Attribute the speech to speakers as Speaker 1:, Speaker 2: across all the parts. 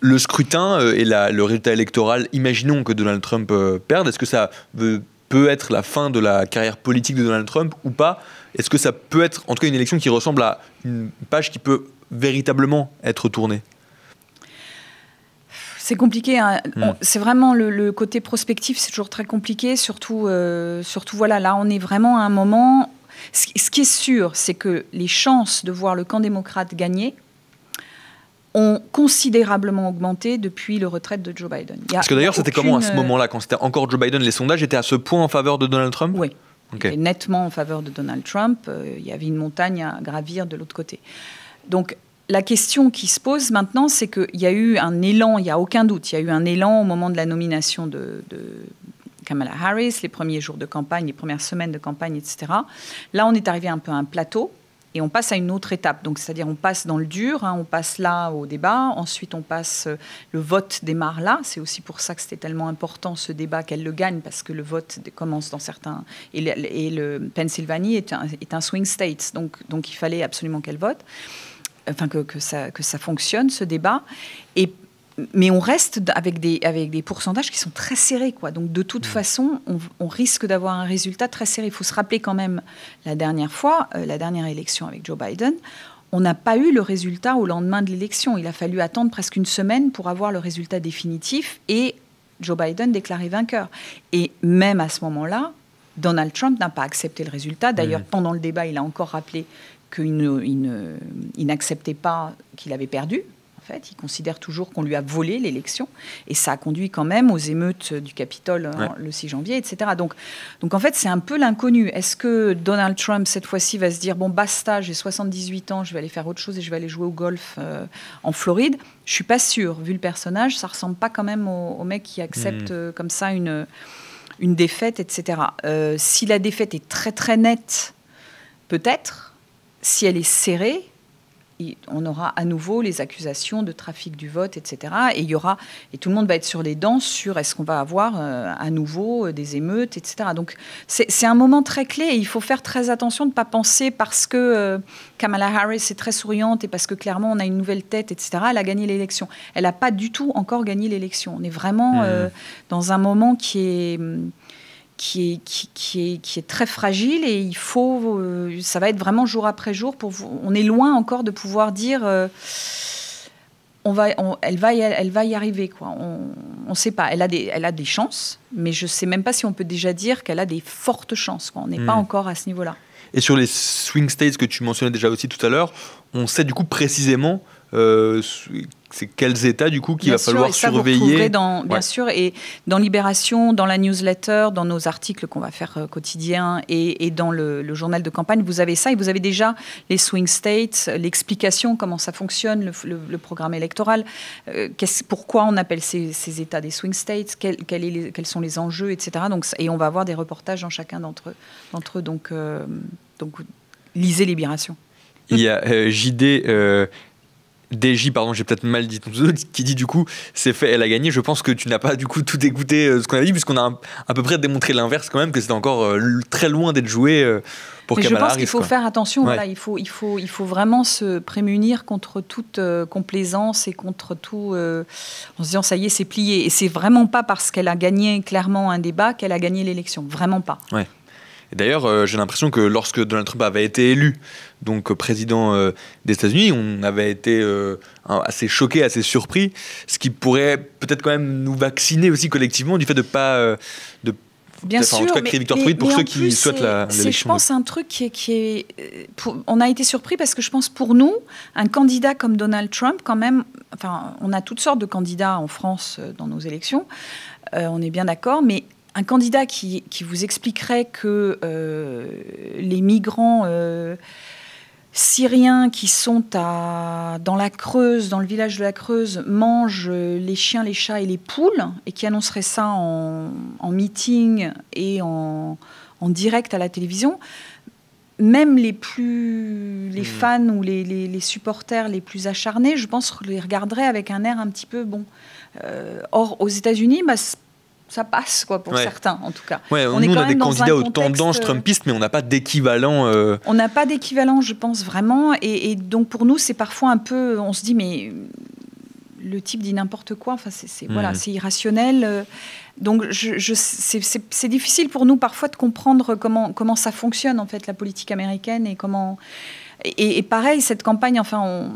Speaker 1: le scrutin euh, et le résultat électoral, imaginons que Donald Trump euh, perde, est-ce que ça peut être la fin de la carrière politique de Donald Trump ou pas Est-ce que ça peut être en tout cas une élection qui ressemble à une page qui peut véritablement être tournée
Speaker 2: c'est compliqué. Hein. Hmm. C'est vraiment le, côté prospectif, c'est toujours très compliqué. Surtout, euh, surtout, voilà, là, on est vraiment à un moment. ce qui est sûr, c'est que les chances de voir le camp démocrate gagner ont considérablement augmenté depuis le retrait de Joe Biden. Parce que d'ailleurs, c'était comment à ce euh, moment-là,
Speaker 1: quand c'était encore Joe Biden, les sondages étaient à ce point en faveur de Donald Trump Oui. ok.
Speaker 2: Nettement en faveur de Donald Trump. Euh, il y avait une montagne à gravir de l'autre côté. Donc, la question qui se pose maintenant, c'est qu'il y a eu un élan, il n'y a aucun doute, il y a eu un élan au moment de la nomination de, de Kamala Harris, les premiers jours de campagne, les premières semaines de campagne, etc. Là, on est arrivé un peu à un plateau. Et on passe à une autre étape. Donc, c'est-à-dire, on passe dans le dur, hein, on passe là au débat. Ensuite, on passe euh, le vote démarre là. C'est aussi pour ça que c'était tellement important ce débat qu'elle le gagne parce que le vote commence dans certains et le, et Pennsylvanie est un, est un, swing state. Donc, donc, il fallait absolument qu'elle vote, euh, enfin que, que ça que ça fonctionne ce débat. Et mais on reste avec des, avec des pourcentages qui sont très serrés. Quoi. Donc de toute mm. façon, on, risque d'avoir un résultat très serré. Il faut se rappeler quand même la dernière fois, euh, la dernière élection avec Joe Biden. On n'a pas eu le résultat au lendemain de l'élection. Il a fallu attendre presque une semaine pour avoir le résultat définitif et Joe Biden déclaré vainqueur. Et même à ce moment-là, Donald Trump n'a pas accepté le résultat. D'ailleurs, mm. pendant le débat, il a encore rappelé qu'il n'acceptait pas qu'il avait perdu, il considère toujours qu'on lui a volé l'élection. Et ça a conduit quand même aux émeutes du Capitole hein, le 6 janvier, etc. Donc, donc en fait, c'est un peu l'inconnu. Est-ce que Donald Trump, cette fois-ci, va se dire, bon, basta, j'ai 78 ans, je vais aller faire autre chose et je vais aller jouer au golf euh, en Floride Je suis pas sûr, Vu le personnage, ça ressemble pas quand même au, mec qui accepte mmh. euh, comme ça une, une défaite, etc. Euh, si la défaite est très très nette, peut-être, si elle est serrée, on aura à nouveau les accusations de trafic du vote, etc. Et il y aura et tout le monde va être sur les dents sur est-ce qu'on va avoir euh, à nouveau euh, des émeutes, etc. Donc c'est un moment très clé et il faut faire très attention de ne pas penser parce que euh, Kamala Harris est très souriante et parce que clairement on a une nouvelle tête, etc. Elle a gagné l'élection. Elle n'a pas du tout encore gagné l'élection. On est vraiment mmh. dans un moment qui est hum, qui est, qui, est, qui est, très fragile et il faut, euh, ça va être vraiment jour après jour. Pour, on est loin encore de pouvoir dire, euh, on va, elle, va y, elle va y arriver. Quoi. On ne sait pas. Elle a, des, elle a des chances, mais je ne sais même pas si on peut déjà dire qu'elle a des fortes chances. On n'est pas hmm. encore à ce niveau-là.
Speaker 1: Et sur les swing states que tu mentionnais déjà aussi tout à l'heure, on sait du coup précisément euh, c'est quels états du coup qu'il va falloir surveiller vous Bien sûr,
Speaker 2: et dans Libération, dans la newsletter, dans nos articles qu'on va faire euh, quotidien et, et dans le, journal de campagne, vous avez ça et vous avez déjà les swing states, l'explication, comment ça fonctionne, le, programme électoral, euh, pourquoi on appelle ces, états des swing states, quel, est quels sont les enjeux, etc. Donc, et on va avoir des reportages dans chacun d'entre eux. Donc, euh, donc lisez Libération.
Speaker 1: Il y a JD DJ, pardon, j'ai peut-être mal dit, qui dit du coup, c'est fait, elle a gagné. Je pense que tu n'as pas du coup tout écouté euh, ce qu'on a dit, puisqu'on a à peu près démontré l'inverse quand même, que c'était encore euh, très loin d'être joué euh, pour Mais Kamala Je pense qu'il faut faire attention, il,
Speaker 2: faut, il, faut, il faut vraiment se prémunir contre toute complaisance et contre tout. en se disant, ça y est, c'est plié. Et c'est vraiment pas parce qu'elle a gagné clairement un débat qu'elle a gagné l'élection. Vraiment pas.
Speaker 1: Ouais d'ailleurs, euh, j'ai l'impression que lorsque Donald Trump avait été élu, donc euh, président euh, des États-Unis, on avait été assez choqué, assez surpris, ce qui pourrait peut-être quand même nous vacciner aussi collectivement du fait de pas de Bien sûr, mais, Victor mais, pour ceux qui souhaitent la Je pense
Speaker 2: un truc qui est, on a été surpris parce que je pense pour nous, un candidat comme Donald Trump, quand même, enfin, on a toutes sortes de candidats en France dans nos élections, on est bien d'accord, mais un candidat qui, vous expliquerait que euh, les migrants euh, syriens qui sont dans la Creuse, dans le village de la Creuse, mangent les chiens, les chats et les poules, et qui annoncerait ça en, meeting et en, direct à la télévision, même les plus les hmm. fans ou les, supporters les plus acharnés, je pense, les regarderaient avec un air un petit peu bon. Euh, or, aux États-Unis, bah, ça passe, quoi, pour certains, en tout cas. on est quand on a même des candidats aux contexte... tendances euh, trumpistes,
Speaker 1: mais on n'a pas d'équivalent. Euh,
Speaker 2: on n'a pas d'équivalent, je pense, vraiment. Et, donc, pour nous, c'est parfois un peu. On se dit, mais le type dit n'importe quoi. Enfin, c'est voilà, hmm. c'est irrationnel. Donc, c'est difficile pour nous parfois de comprendre comment comment ça fonctionne en fait la politique américaine et comment. Et, et pareil, cette campagne, enfin, on,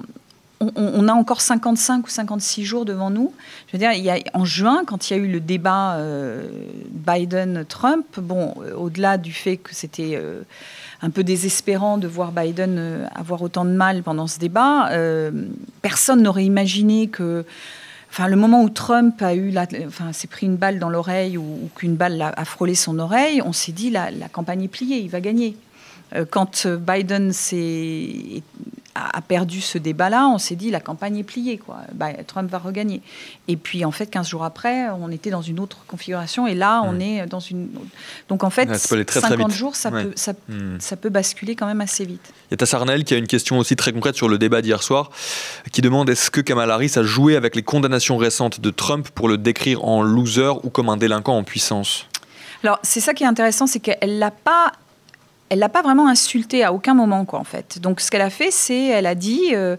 Speaker 2: on, a encore 55 ou 56 jours devant nous. Je veux dire, il y en juin, quand il y a eu le débat euh, Biden-Trump, bon, euh, au-delà du fait que c'était euh, un peu désespérant de voir Biden avoir autant de mal pendant ce débat, personne n'aurait imaginé que enfin le moment où Trump a eu enfin s'est pris une balle dans l'oreille ou, qu'une balle a, frôlé son oreille, on s'est dit la, campagne est pliée, il va gagner. quand Biden s'est a, perdu ce débat-là, on s'est dit la campagne est pliée, quoi. Bah, Trump va regagner. Et puis en fait, 15 jours après, on était dans une autre configuration et là, on hmm. est dans une. Donc en fait, 50 jours, hmm. ça, peut, basculer quand même assez vite.
Speaker 1: Il y a Tassarnel qui a une question aussi très concrète sur le débat d'hier soir, qui demande est-ce que Kamala Harris a joué avec les condamnations récentes de Trump pour le décrire en loser ou comme un délinquant en puissance
Speaker 2: alors, c'est ça qui est intéressant, c'est qu'elle l'a pas elle l'a pas vraiment insulté à aucun moment, quoi, en fait. Donc, ce qu'elle a fait, c'est, elle a dit, euh,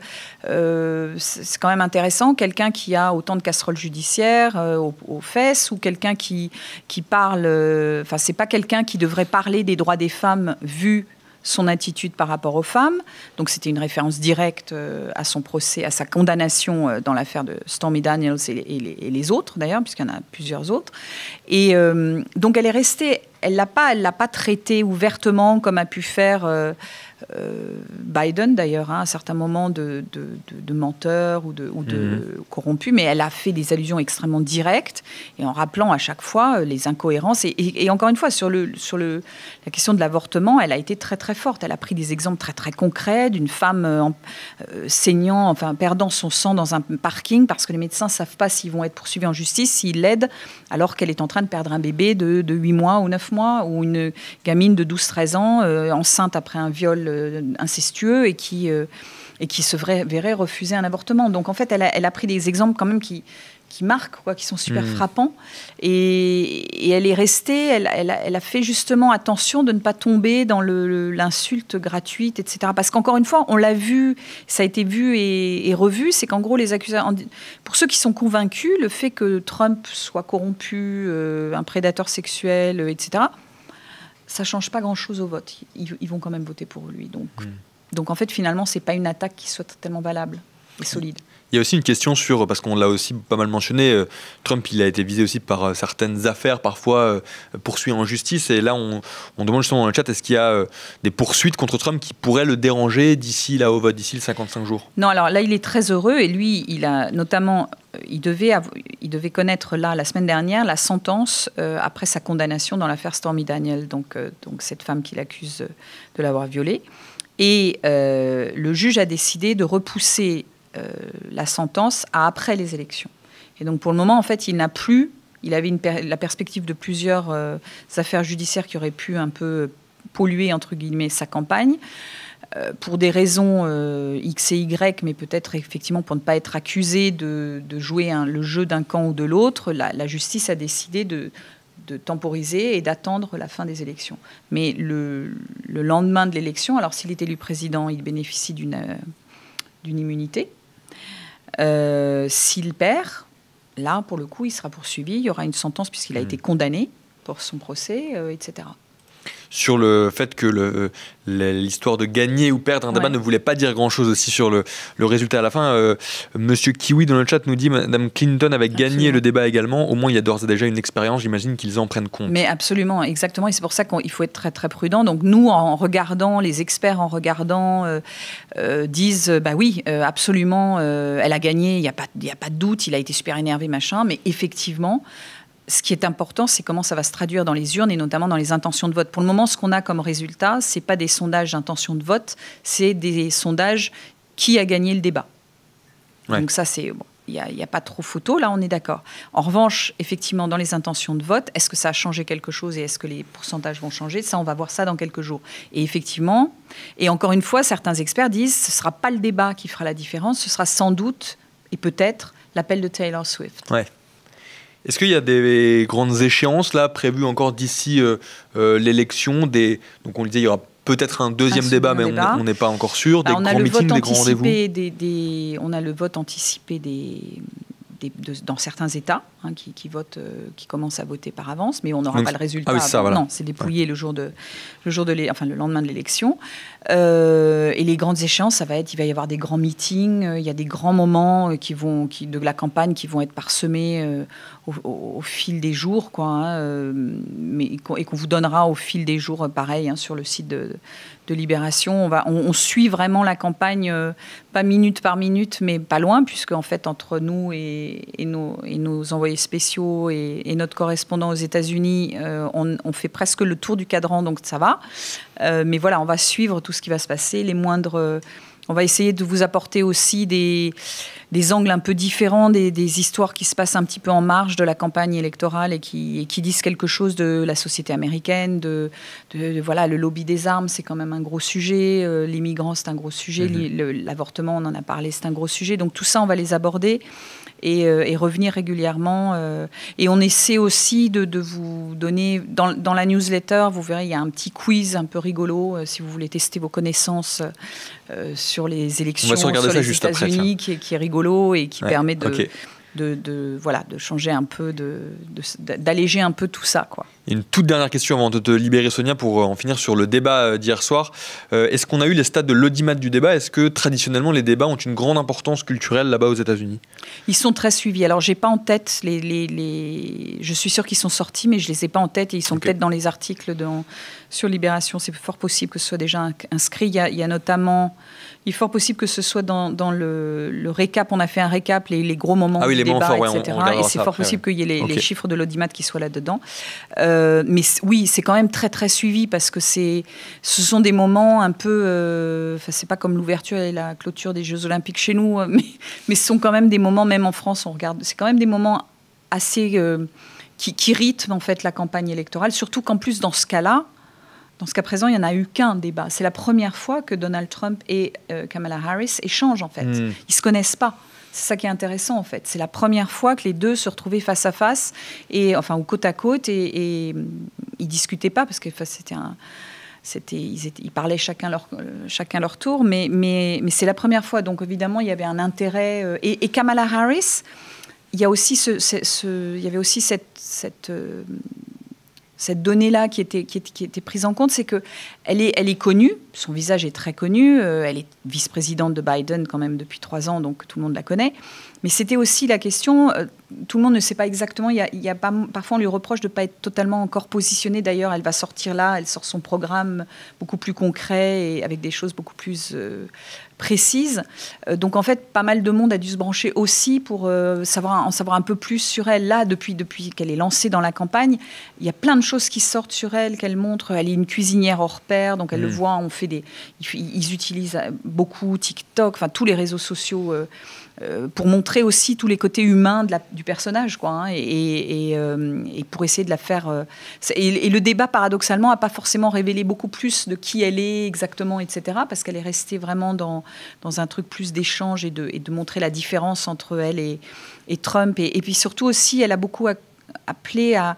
Speaker 2: euh, c'est quand même intéressant, quelqu'un qui a autant de casseroles judiciaires euh, aux, fesses, ou quelqu'un qui, qui parle, enfin, c'est pas quelqu'un qui devrait parler des droits des femmes vu son attitude par rapport aux femmes. Donc c'était une référence directe euh, à son procès, à sa condamnation euh, dans l'affaire de Stormy Daniels et, les, autres d'ailleurs, puisqu'il y en a plusieurs autres. Et euh, donc elle est restée, elle ne pas, l'a pas traité ouvertement comme a pu faire. Euh, Biden d'ailleurs, hein, à certains moments, de, de, menteur ou de, mhm. corrompu, mais elle a fait des allusions extrêmement directes et en rappelant à chaque fois euh, les incohérences. Et, encore une fois, sur, le, sur le, la question de l'avortement, elle a été très très forte. Elle a pris des exemples très très concrets d'une femme euh, saignant, enfin perdant son sang dans un parking parce que les médecins ne savent pas s'ils vont être poursuivis en justice s'ils l'aident alors qu'elle est en train de perdre un bébé de, 8 mois ou 9 mois ou une gamine de 12-13 ans enceinte après un viol euh, incestueux et qui, euh, et qui se verrait refuser un avortement. Donc en fait, elle a, pris des exemples quand même qui, qui marquent, quoi, qui sont super hmm. frappants. Et, elle est restée, elle, a, fait justement attention de ne pas tomber dans l'insulte gratuite, etc. Parce qu'encore une fois, on l'a vu, ça a été vu et, revu, c'est qu'en gros, les accusés Pour ceux qui sont convaincus, le fait que Trump soit corrompu, euh, un prédateur sexuel, etc., ça change pas grand-chose au vote. Ils, vont quand même voter pour lui. Donc, hmm. donc en fait, finalement, c'est pas une attaque qui soit tellement valable et solide.
Speaker 1: Il y a aussi une question sur, parce qu'on l'a aussi pas mal mentionné, euh, Trump, il a été visé aussi par euh, certaines affaires, parfois euh, poursuivi en justice. Et là, on, on demande justement dans le chat, est-ce qu'il y a des poursuites contre Trump qui pourraient le déranger d'ici là au vote, d'ici les 55 jours
Speaker 2: Non, alors là, il est très heureux. Et lui, il a notamment il devait, connaître là, la semaine dernière, la sentence euh, après sa condamnation dans l'affaire Stormy Daniel, euh, donc, cette femme qu'il accuse euh, de l'avoir violée. Et le juge a décidé de repousser la sentence à après les élections. Et donc pour le moment, en fait, il n'a plus, il avait une la perspective de plusieurs affaires judiciaires qui auraient pu un peu polluer, entre guillemets, sa campagne. Euh, pour des raisons euh, X et Y, mais peut-être effectivement pour ne pas être accusé de, jouer le jeu d'un camp ou de l'autre, la, justice a décidé de, temporiser et d'attendre la fin des élections. Mais le, lendemain de l'élection, alors s'il est élu président, il bénéficie d'une euh, immunité. s'il perd, là, pour le coup, il sera poursuivi, il y aura une sentence puisqu'il a hmm. été condamné pour son procès, etc
Speaker 1: sur le fait que l'histoire de gagner ou perdre un débat ne voulait pas dire grand-chose aussi sur le, résultat à la fin. Euh, Monsieur Kiwi dans le chat nous dit Madame Clinton avait gagné le débat également. Au moins, il y a d'ores et déjà une expérience. J'imagine qu'ils en prennent compte. Mais
Speaker 2: absolument, exactement. Et c'est pour ça qu'il faut être très très prudent. Donc nous, en regardant les experts, en regardant, euh, euh, disent bah oui, absolument, elle a gagné. Il n'y a pas, il a pas de doute. Il a été super énervé, machin. Mais effectivement ce qui est important, c'est comment ça va se traduire dans les urnes et notamment dans les intentions de vote. Pour le moment, ce qu'on a comme résultat, ce n'est pas des sondages d'intentions de vote, c'est des sondages qui a gagné le débat. Donc ça, c'est... Bon. Il n'y a, pas trop photo, là on est d'accord. En revanche, effectivement, dans les intentions de vote, est-ce que ça a changé quelque chose et est-ce que les pourcentages vont changer Ça, on va voir ça dans quelques jours. Et effectivement, et encore une fois, certains experts disent ce ne sera pas le débat qui fera la différence, ce sera sans doute et peut-être l'appel de Taylor Swift.
Speaker 1: Ouais. Est-ce qu'il y a des grandes échéances là prévues encore d'ici euh, euh, l'élection des... Donc on le disait, il y aura peut-être un deuxième débat, mais on n'est pas encore sûr. Bah, des grands meetings, des grands rendez-vous.
Speaker 2: on a le vote anticipé des, dans certains États hein, qui, votent, euh, qui commencent à voter par avance, mais on n'aura pas le ah résultat. Non, c'est dépouillé le jour de, le jour de, enfin le lendemain de l'élection. Euh, et les grandes échéances, ça va être, il va y avoir des grands meetings, euh, il y a des grands moments qui vont, qui, de la campagne qui vont être parsemés au, fil des jours, quoi. Hein, mais et qu'on vous donnera au fil des jours, pareil, hein, sur le site de, de libération. On, va, on, suit vraiment la campagne, euh, pas minute par minute, mais pas loin, puisque en fait, entre nous et, nos, et nos, envoyés spéciaux et, notre correspondant aux États-Unis, euh, on, fait presque le tour du cadran, donc ça va. Euh, mais voilà, on va suivre tout ce qui va se passer, les moindres on va essayer de vous apporter aussi des, angles un peu différents, des, histoires qui se passent un petit peu en marge de la campagne électorale et qui, disent quelque chose de la société américaine, de, voilà le lobby des armes, c'est quand même un gros sujet, euh, les migrants c'est un gros sujet, mhm. l'avortement on en a parlé, c'est un gros sujet, donc tout ça on va les aborder. Euh, et, revenir régulièrement. Euh. et on essaie aussi de, vous donner, dans, la newsletter, vous verrez, il y a un petit quiz un peu rigolo euh, si vous voulez tester vos connaissances sur les élections, sur les États-Unis, qui, est rigolo et qui permet de de, voilà, de changer un peu, d'alléger de, un peu tout ça. Quoi.
Speaker 1: Une toute dernière question avant de te libérer, Sonia, pour euh, en finir sur le débat euh, d'hier soir. Euh, est-ce qu'on a eu les stades de l'audimat du débat Est-ce que traditionnellement les débats ont une grande importance culturelle là-bas aux États-Unis
Speaker 2: Ils sont très suivis. Alors, j'ai pas en tête les, Je suis sûr qu'ils sont sortis, mais je les ai pas en tête et ils sont peut-être dans les articles sur Libération. C'est fort possible que ce soit déjà inscrit. Il y a, notamment. Il est fort possible que ce soit dans, le, récap. On a fait un récap, les, les gros moments. Ah et c'est fort possible qu'il y ait les, chiffres de l'audimat qui soient là-dedans. Euh, mais oui, c'est quand même très très suivi parce que ce sont des moments un peu, euh, enfin, c'est pas comme l'ouverture et la clôture des Jeux Olympiques chez nous, euh, mais, mais ce sont quand même des moments, même en France, on regarde, c'est quand même des moments assez qui, rythment en fait la campagne électorale, surtout qu'en plus dans ce cas-là. Dans ce cas présent, il n'y en a eu qu'un débat. C'est la première fois que Donald Trump et Kamala Harris échangent, en fait. Hmm. Ils ne se connaissent pas. C'est ça qui est intéressant en fait. C'est la première fois que les deux se retrouvaient face à face, et, enfin ou côte à côte, et, et mm, ils discutaient pas parce que c'était un c'était ils, parlaient chacun leur euh, chacun leur tour, mais mais, mais c'est la première fois, donc évidemment il y avait un intérêt. Euh, et, Kamala Harris, il y a aussi ce, il y avait aussi cette, cette euh, cette donnée-là qui était, qui, prise en compte, c'est que elle est, connue, son visage est très connu, euh, elle est vice-présidente de Biden quand même depuis trois ans, donc tout le monde la connaît, mais c'était aussi la question, euh, tout le monde ne sait pas exactement, a, pas, parfois on lui reproche de ne pas être totalement encore positionnée. D'ailleurs, elle va sortir là, elle sort son programme beaucoup plus concret et avec des choses beaucoup plus euh, précises. Euh, donc en fait, pas mal de monde a dû se brancher aussi pour savoir, en savoir un peu plus sur elle. Là, depuis, depuis qu'elle est lancée dans la campagne, il y a plein de choses qui sortent sur elle, qu'elle montre. Elle est une cuisinière hors pair, donc elle le mm. voit, on fait des... Ils, ils utilisent beaucoup TikTok, enfin tous les réseaux sociaux. Euh, pour montrer aussi tous les côtés humains de la, du personnage, quoi, hein, et, euh, et, pour essayer de la faire. Euh, et, le débat, paradoxalement, n'a pas forcément révélé beaucoup plus de qui elle est exactement, etc., parce qu'elle est restée vraiment dans, dans un truc plus d'échange et de, de montrer la différence entre elle et, Trump. Et, puis surtout aussi, elle a beaucoup appelé à,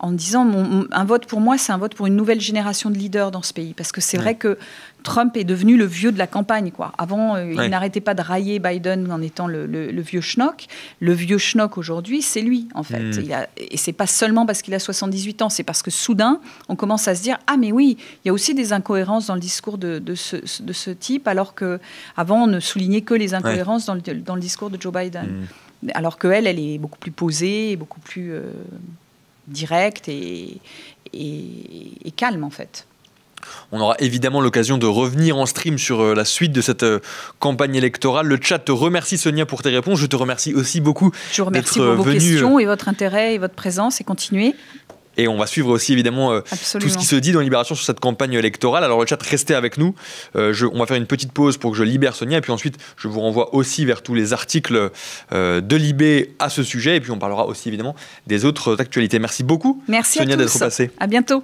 Speaker 2: en disant un vote pour moi, c'est un vote pour une nouvelle génération de leaders dans ce pays. Parce que c'est vrai que Trump est devenu le vieux de la campagne. Quoi. Avant, euh, il n'arrêtait pas de railler Biden en étant le, vieux schnock. Le vieux schnock aujourd'hui, c'est lui, en fait. Hmm. Il et c'est pas seulement parce qu'il a 78 ans, c'est parce que soudain, on commence à se dire Ah, mais oui, il y a aussi des incohérences dans le discours de, ce, type, alors qu'avant, on ne soulignait que les incohérences dans, le, discours de Joe Biden. Hmm. Alors que elle est beaucoup plus posée, beaucoup plus. Euh, direct et, calme en fait.
Speaker 1: On aura évidemment l'occasion de revenir en stream sur euh, la suite de cette euh, campagne électorale. Le chat te remercie Sonia pour tes réponses. Je te remercie aussi beaucoup. Je remercie pour vos euh, questions
Speaker 2: et votre intérêt et votre présence et continuez.
Speaker 1: Et on va suivre aussi évidemment euh, tout ce qui se dit dans Libération sur cette campagne électorale. Alors le chat, restez avec nous. Euh, on va faire une petite pause pour que je libère Sonia. Et puis ensuite, je vous renvoie aussi vers tous les articles euh, de Libé à ce sujet. Et puis on parlera aussi évidemment des autres actualités. Merci beaucoup, Merci Sonia, d'être passée.
Speaker 2: À bientôt.